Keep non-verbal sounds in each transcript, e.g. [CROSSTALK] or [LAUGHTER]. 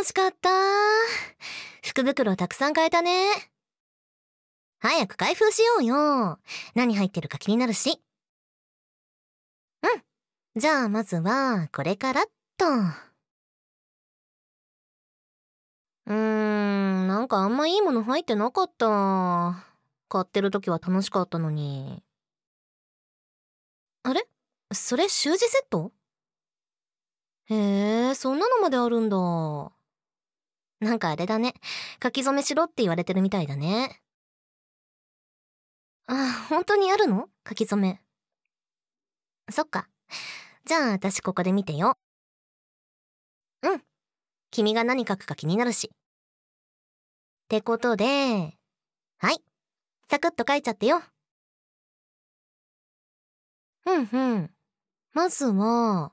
楽しかった。福袋たくさん買えたね。早く開封しようよ。何入ってるか気になるし。うん。じゃあまずは、これからっと。うーん、なんかあんまいいもの入ってなかった。買ってる時は楽しかったのに。あれそれ習字セットへえ、そんなのまであるんだ。なんかあれだね。書き初めしろって言われてるみたいだね。あ、本当にあるの書き初め。そっか。じゃあ私ここで見てよ。うん。君が何書くか気になるし。ってことで、はい。サクッと書いちゃってよ。ふんふん。まずは、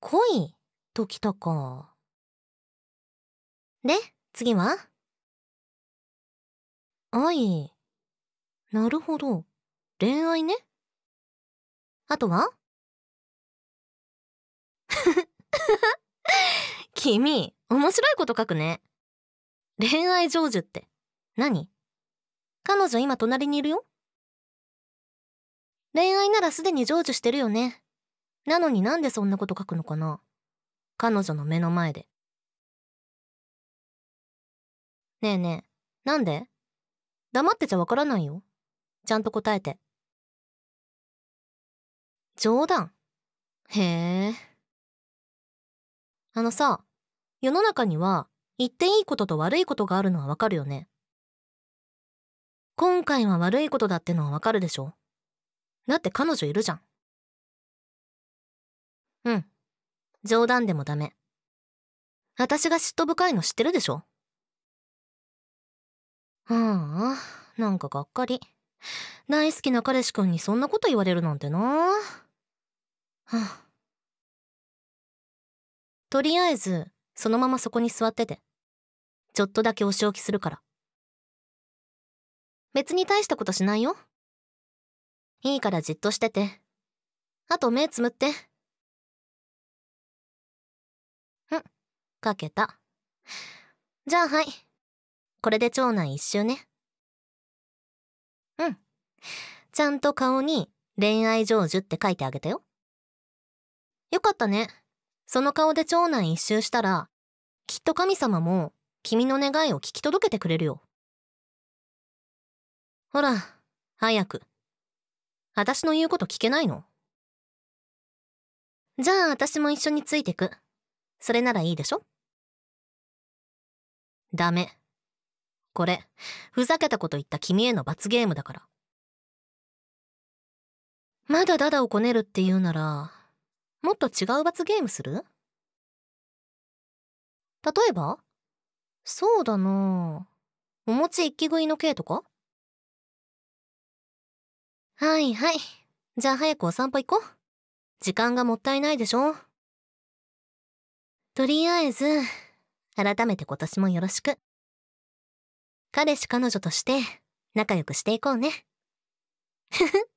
恋ときたか。で、次はい。なるほど。恋愛ね。あとは [LAUGHS] 君、面白いこと書くね。恋愛成就って何、彼女今隣にいるよ。恋愛ならすでに成就してるよね。なのになんでそんなこと書くのかな彼女の目の前で。ねえねえ、なんで黙ってちゃわからないよ。ちゃんと答えて。冗談。へえ。あのさ、世の中には言っていいことと悪いことがあるのはわかるよね。今回は悪いことだってのはわかるでしょだって彼女いるじゃん。うん。冗談でもダメ。私が嫉妬深いの知ってるでしょあ、はあ、なんかがっかり。大好きな彼氏くんにそんなこと言われるなんてな。はあ、とりあえず、そのままそこに座ってて。ちょっとだけお仕置きするから。別に大したことしないよ。いいからじっとしてて。あと目つむって。ん、かけた。じゃあはい。これで長男一周ね。うん。ちゃんと顔に恋愛成就って書いてあげたよ。よかったね。その顔で長男一周したら、きっと神様も君の願いを聞き届けてくれるよ。ほら、早く。私の言うこと聞けないのじゃあ私も一緒についてく。それならいいでしょダメ。これ、ふざけたこと言った君への罰ゲームだから。まだダダをこねるって言うなら、もっと違う罰ゲームする例えばそうだなお餅一気食いの刑とかはいはい。じゃあ早くお散歩行こう。時間がもったいないでしょとりあえず、改めて今年もよろしく。彼氏彼女として仲良くしていこうね。ふふ。